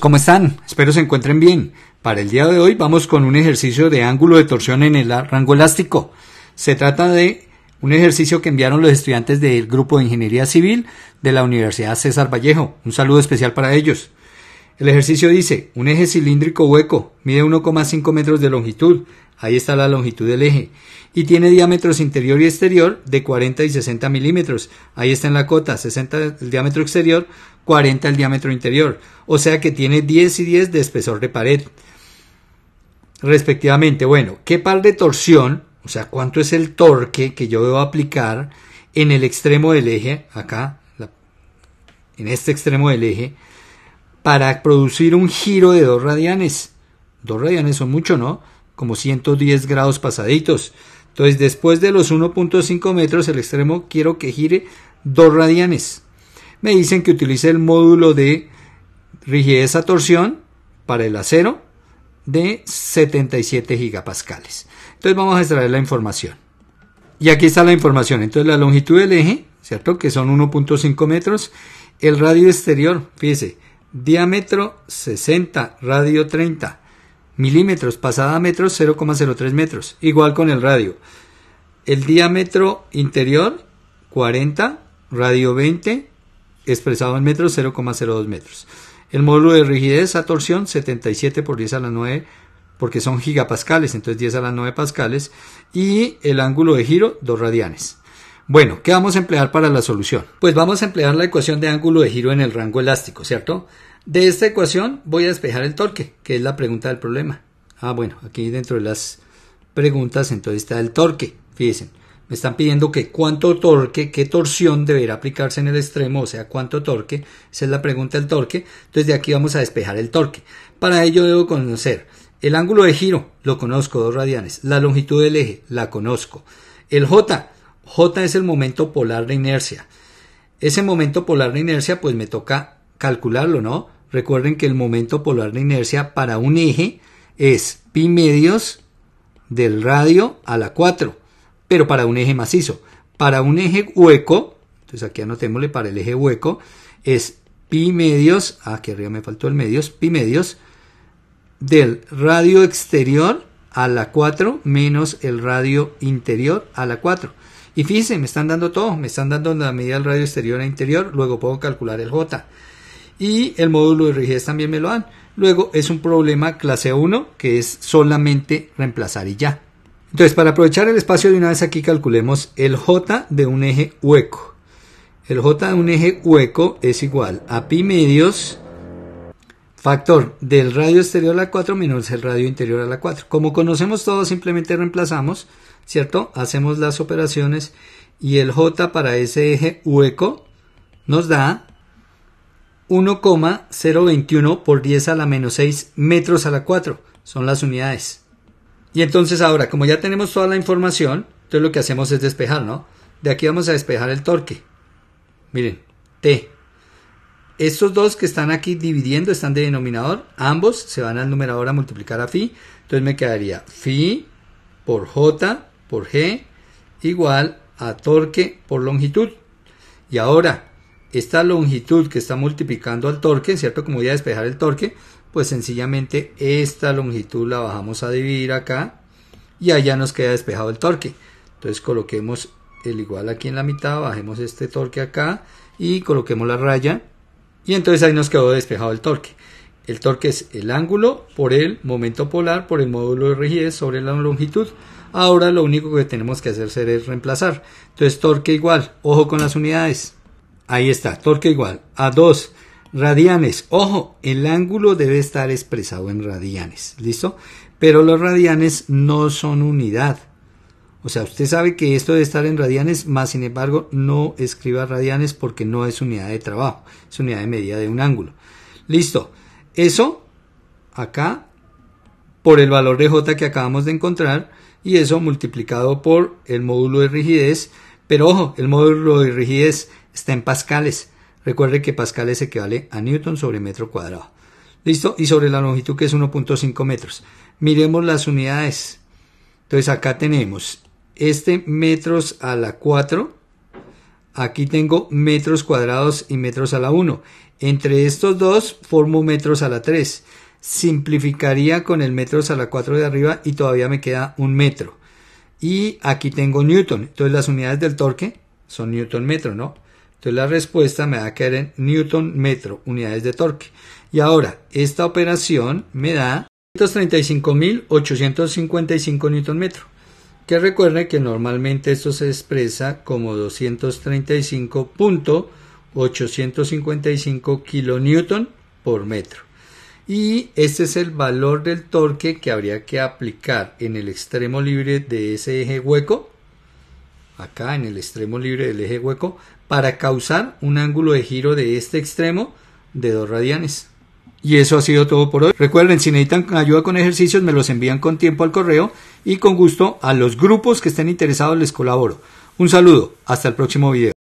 ¿Cómo están? Espero se encuentren bien. Para el día de hoy vamos con un ejercicio de ángulo de torsión en el rango elástico. Se trata de un ejercicio que enviaron los estudiantes del grupo de Ingeniería Civil de la Universidad César Vallejo. Un saludo especial para ellos. El ejercicio dice, un eje cilíndrico hueco mide 1,5 metros de longitud, Ahí está la longitud del eje. Y tiene diámetros interior y exterior de 40 y 60 milímetros. Ahí está en la cota, 60 el diámetro exterior, 40 el diámetro interior. O sea que tiene 10 y 10 de espesor de pared. Respectivamente, bueno, ¿qué par de torsión? O sea, ¿cuánto es el torque que yo debo aplicar en el extremo del eje? Acá, en este extremo del eje, para producir un giro de dos radianes. Dos radianes son mucho, ¿no? como 110 grados pasaditos. Entonces, después de los 1.5 metros, el extremo quiero que gire 2 radianes. Me dicen que utilice el módulo de rigidez a torsión para el acero de 77 gigapascales. Entonces, vamos a extraer la información. Y aquí está la información. Entonces, la longitud del eje, ¿cierto? Que son 1.5 metros. El radio exterior, fíjese, diámetro 60, radio 30 milímetros, pasada a metros 0,03 metros, igual con el radio. El diámetro interior 40, radio 20, expresado en metros 0,02 metros. El módulo de rigidez a torsión 77 por 10 a la 9 porque son gigapascales, entonces 10 a la 9 pascales. Y el ángulo de giro 2 radianes. Bueno, ¿qué vamos a emplear para la solución? Pues vamos a emplear la ecuación de ángulo de giro en el rango elástico, ¿cierto? De esta ecuación voy a despejar el torque, que es la pregunta del problema. Ah, bueno, aquí dentro de las preguntas entonces está el torque. Fíjense, me están pidiendo que cuánto torque, qué torsión deberá aplicarse en el extremo, o sea, cuánto torque, esa es la pregunta del torque. Entonces de aquí vamos a despejar el torque. Para ello debo conocer el ángulo de giro, lo conozco, dos radianes. La longitud del eje, la conozco. El J, J es el momento polar de inercia. Ese momento polar de inercia, pues me toca calcularlo, ¿no? Recuerden que el momento polar de inercia para un eje es pi medios del radio a la 4, pero para un eje macizo. Para un eje hueco, entonces aquí anotémosle para el eje hueco, es pi medios, ah, aquí arriba me faltó el medios, pi medios del radio exterior a la 4 menos el radio interior a la 4. Y fíjense, me están dando todo, me están dando la medida del radio exterior e interior, luego puedo calcular el J. Y el módulo de rigidez también me lo dan. Luego es un problema clase 1 que es solamente reemplazar y ya. Entonces, para aprovechar el espacio de una vez aquí calculemos el J de un eje hueco. El J de un eje hueco es igual a pi medios Factor del radio exterior a la 4 menos el radio interior a la 4. Como conocemos todo, simplemente reemplazamos, ¿cierto? Hacemos las operaciones y el J para ese eje hueco nos da 1,021 por 10 a la menos 6 metros a la 4. Son las unidades. Y entonces ahora, como ya tenemos toda la información, entonces lo que hacemos es despejar, ¿no? De aquí vamos a despejar el torque. Miren, T estos dos que están aquí dividiendo están de denominador, ambos se van al numerador a multiplicar a phi, entonces me quedaría phi por j por g igual a torque por longitud. Y ahora, esta longitud que está multiplicando al torque, ¿cierto? Como voy a despejar el torque, pues sencillamente esta longitud la bajamos a dividir acá y allá nos queda despejado el torque. Entonces coloquemos el igual aquí en la mitad, bajemos este torque acá y coloquemos la raya y entonces ahí nos quedó despejado el torque. El torque es el ángulo por el momento polar por el módulo de rigidez sobre la longitud. Ahora lo único que tenemos que hacer es reemplazar. Entonces torque igual, ojo con las unidades. Ahí está, torque igual a 2 radianes. Ojo, el ángulo debe estar expresado en radianes, ¿listo? Pero los radianes no son unidad. O sea, usted sabe que esto debe estar en radianes, más sin embargo no escriba radianes porque no es unidad de trabajo, es unidad de medida de un ángulo. Listo. Eso acá por el valor de j que acabamos de encontrar y eso multiplicado por el módulo de rigidez. Pero ojo, el módulo de rigidez está en pascales. Recuerde que pascales equivale a newton sobre metro cuadrado. Listo, y sobre la longitud que es 1.5 metros. Miremos las unidades. Entonces acá tenemos este metros a la 4, aquí tengo metros cuadrados y metros a la 1. Entre estos dos formo metros a la 3. Simplificaría con el metros a la 4 de arriba y todavía me queda un metro. Y aquí tengo Newton. Entonces las unidades del torque son Newton metro, ¿no? Entonces la respuesta me va a quedar en Newton metro, unidades de torque. Y ahora, esta operación me da 135.855 Newton metro que recuerde que normalmente esto se expresa como 235.855 kN por metro. Y este es el valor del torque que habría que aplicar en el extremo libre de ese eje hueco, acá en el extremo libre del eje hueco, para causar un ángulo de giro de este extremo de dos radianes. Y eso ha sido todo por hoy. Recuerden, si necesitan ayuda con ejercicios, me los envían con tiempo al correo y con gusto a los grupos que estén interesados les colaboro. Un saludo, hasta el próximo video.